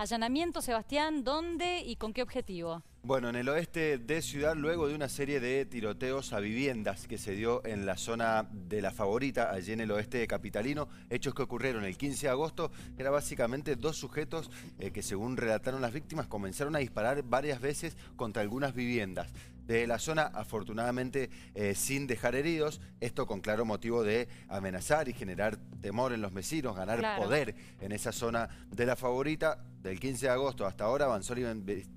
Allanamiento, Sebastián, ¿dónde y con qué objetivo? Bueno, en el oeste de Ciudad, luego de una serie de tiroteos a viviendas que se dio en la zona de La Favorita, allí en el oeste de Capitalino, hechos que ocurrieron el 15 de agosto, era básicamente dos sujetos eh, que según relataron las víctimas comenzaron a disparar varias veces contra algunas viviendas de la zona, afortunadamente eh, sin dejar heridos, esto con claro motivo de amenazar y generar temor en los vecinos, ganar poder en esa zona de La Favorita del 15 de agosto hasta ahora avanzó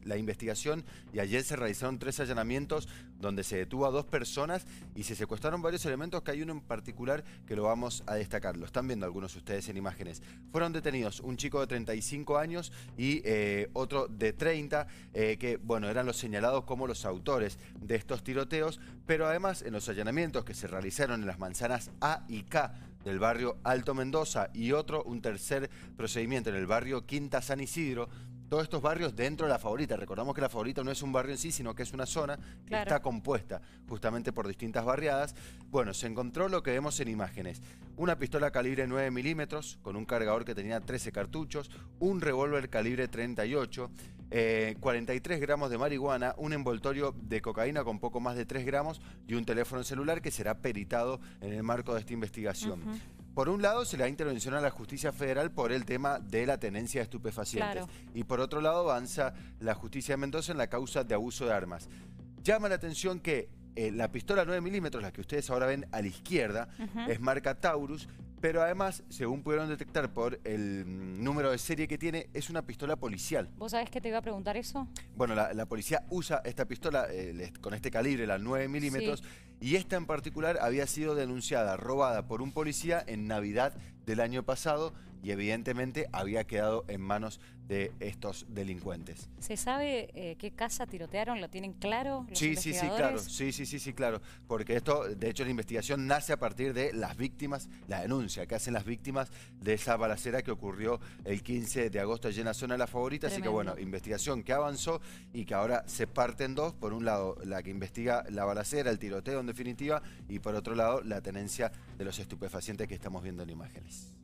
la investigación y ayer se realizaron tres allanamientos donde se detuvo a dos personas y se secuestraron varios elementos, que hay uno en particular que lo vamos a destacar. Lo están viendo algunos de ustedes en imágenes. Fueron detenidos un chico de 35 años y eh, otro de 30, eh, que bueno, eran los señalados como los autores de estos tiroteos, pero además en los allanamientos que se realizaron en las manzanas A y K del barrio Alto Mendoza y otro, un tercer procedimiento en el barrio Quinta San Isidro. Todos estos barrios dentro de la favorita. Recordamos que la favorita no es un barrio en sí, sino que es una zona que está compuesta justamente por distintas barriadas. Bueno, se encontró lo que vemos en imágenes. Una pistola calibre 9 milímetros con un cargador que tenía 13 cartuchos, un revólver calibre 38, 43 eh, gramos de marihuana, un envoltorio de cocaína con poco más de 3 gramos y un teléfono celular que será peritado en el marco de esta investigación. Por un lado, se le ha intervención a la justicia federal por el tema de la tenencia de estupefacientes. Y por otro lado, avanza la justicia de Mendoza en la causa de abuso de armas. Llama la atención que eh, la pistola 9 milímetros, la que ustedes ahora ven a la izquierda, es marca Taurus, pero además, según pudieron detectar por el mm, número de serie que tiene, es una pistola policial. ¿Vos sabés que te iba a preguntar eso? Bueno, la, policía usa esta pistola eh, con este calibre, la 9 milímetros y esta en particular había sido denunciada, robada por un policía en Navidad del año pasado y evidentemente había quedado en manos de estos delincuentes. ¿Se sabe eh, qué casa tirotearon? ¿Lo tienen claro? sí, sí, sí, claro. Sí, sí, sí, sí, claro. Porque esto, de hecho, la investigación nace a partir de las víctimas, la denuncia que hacen las víctimas de esa balacera que ocurrió el 15 de agosto allí en la zona de la favorita. Así que bueno, investigación que avanzó y que ahora se parte en dos. Por un lado, la que investiga la balacera, el tiroteo donde definitiva y por otro lado la tenencia de los estupefacientes que estamos viendo en imágenes.